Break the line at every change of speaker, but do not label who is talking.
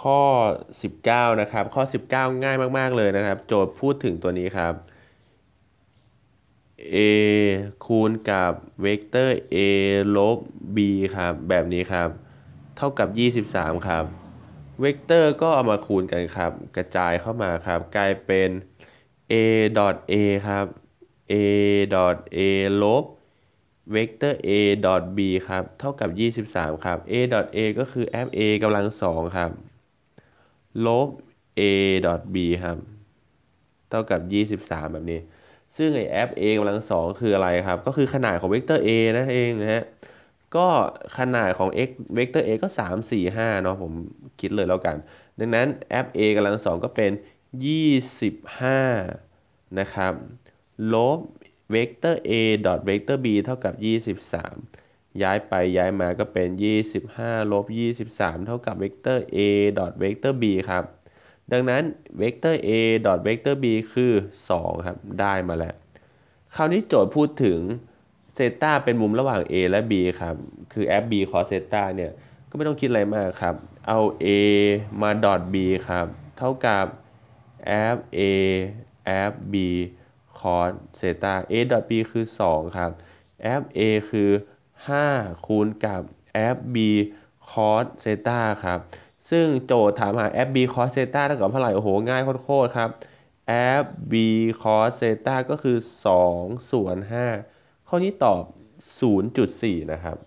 ข้อ 19 นะครับ ข้อ 19 ง่ายมากๆเลยนะครับ โจทย์พูดถึงตัวนี้ครับ a คูณกับเวกเตอร์ a ลบ b ครับแบบนี้ครับ เท่ากับ 23 ครับเวกเตอร์ก็เอามาคูณกันครับ กระจายเข้ามาครับ กลายเป็น a a ครับ a a ลบเวกเตอร์ a b ครับ เท่ากับ 23 ครับ a a ก็คือ f a กำลัง2ครับลบ a b ครับ เท่ากับ 23 แบบนี้ ซึ่งไอแอป a กำลังสองคืออะไรครับ ก็คือขนาดของเวกเตอร์ a นะเองนะฮะก็ขนาดของ x เวกเตอร์ a ก็ 3 4 5เนาะผมคิดเลยแล้วกัน ดังนั้นแอป a กำลังสองก็เป็น 25 นะครับลบเวกเตอร์ a เวกเตอร์ b เท่ากับ 23ย้ายไปย้ายมาก็เป็น 25ลบ23 เท่ากับเวกเตอร์ a ดอทเวกเตอร์ b ครับ ดังนั้นเวกเตอร์ a ดอทเวกเตอร์ b คือ 2 ครับ ได้มาแล้ว คราวนี้โจทย์พูดถึง เซต้าเป็นมุมระหว่าง a และ b ครับ คือแอป b cos เซต้าเนี่ยก็ไม่ต้องคิดอะไรมากครับเอา a มาดอท b ครับ เท่ากับแอป a ป b cos เซต้า a ดอท b คือ 2 ครับแอป a คือ5 คูณกับ f b cos เซต้าครับ ซึ่งโจทย์ถามหา f b cos เซต้าเท่ากับเท่าไหร่ โอ้โห ง่ายโคตรครับ f b cos เซต้าก็คือ2ส่วน5ข้อนี้ตอบ 0.4 นะครับ